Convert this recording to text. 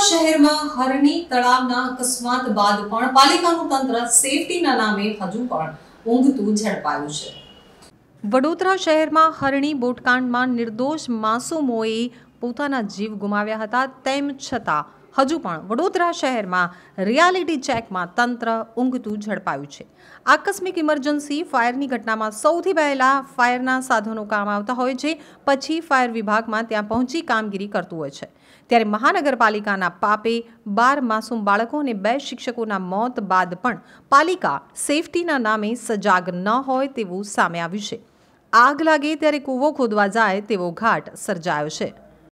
વડોદરા શહેરમાં હરણી તળાવના પાલિકાનું વડોદરા શહેરમાં હરણી બોટકાંડમાં નિર્દોષ માસુમોએ પોતાના જીવ ગુમાવ્યા હતા તેમ છતાં હજુ પણ વડોદરા શહેરમાં રિયાલિટી ચેકમાં તંત્ર ઊંઘતું ઝડપાયું છે આકસ્મિક ઇમરજન્સી ફાયરની ઘટનામાં સૌથી પહેલાં ફાયરના સાધનો કામ આવતા હોય છે પછી ફાયર વિભાગમાં ત્યાં પહોંચી કામગીરી કરતું હોય છે ત્યારે મહાનગરપાલિકાના પાપે બાર માસૂમ બાળકો અને બે શિક્ષકોના મોત બાદ પણ પાલિકા સેફટીના નામે સજાગ ન હોય તેવું સામે આવ્યું છે આગ લાગે ત્યારે કૂવો ખોદવા જાય તેવો ઘાટ સર્જાયો છે